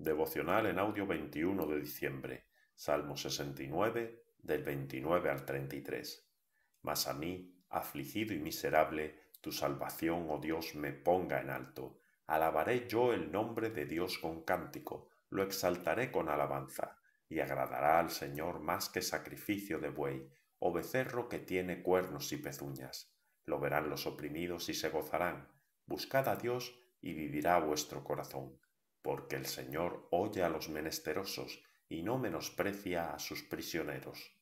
Devocional en audio 21 de diciembre. Salmo 69 del 29 al 33. Mas a mí, afligido y miserable, tu salvación, oh Dios, me ponga en alto. Alabaré yo el nombre de Dios con cántico, lo exaltaré con alabanza, y agradará al Señor más que sacrificio de buey, o becerro que tiene cuernos y pezuñas. Lo verán los oprimidos y se gozarán. Buscad a Dios y vivirá vuestro corazón porque el Señor oye a los menesterosos y no menosprecia a sus prisioneros.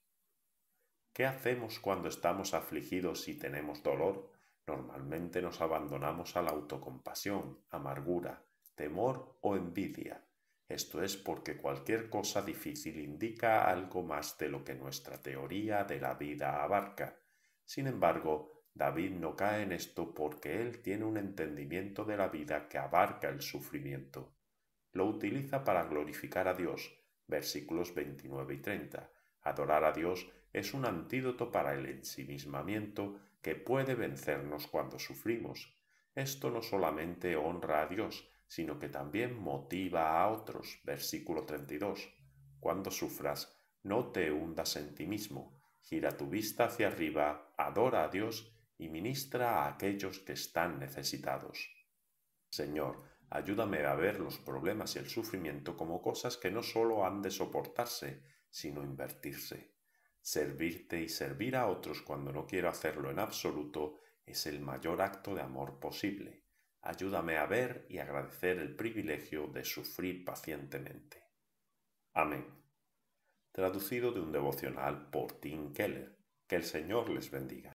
¿Qué hacemos cuando estamos afligidos y tenemos dolor? Normalmente nos abandonamos a la autocompasión, amargura, temor o envidia. Esto es porque cualquier cosa difícil indica algo más de lo que nuestra teoría de la vida abarca. Sin embargo, David no cae en esto porque él tiene un entendimiento de la vida que abarca el sufrimiento lo utiliza para glorificar a Dios, versículos 29 y 30. Adorar a Dios es un antídoto para el ensimismamiento que puede vencernos cuando sufrimos. Esto no solamente honra a Dios, sino que también motiva a otros. Versículo 32. Cuando sufras, no te hundas en ti mismo, gira tu vista hacia arriba, adora a Dios y ministra a aquellos que están necesitados. Señor, Ayúdame a ver los problemas y el sufrimiento como cosas que no sólo han de soportarse, sino invertirse. Servirte y servir a otros cuando no quiero hacerlo en absoluto es el mayor acto de amor posible. Ayúdame a ver y agradecer el privilegio de sufrir pacientemente. Amén. Traducido de un devocional por Tim Keller. Que el Señor les bendiga.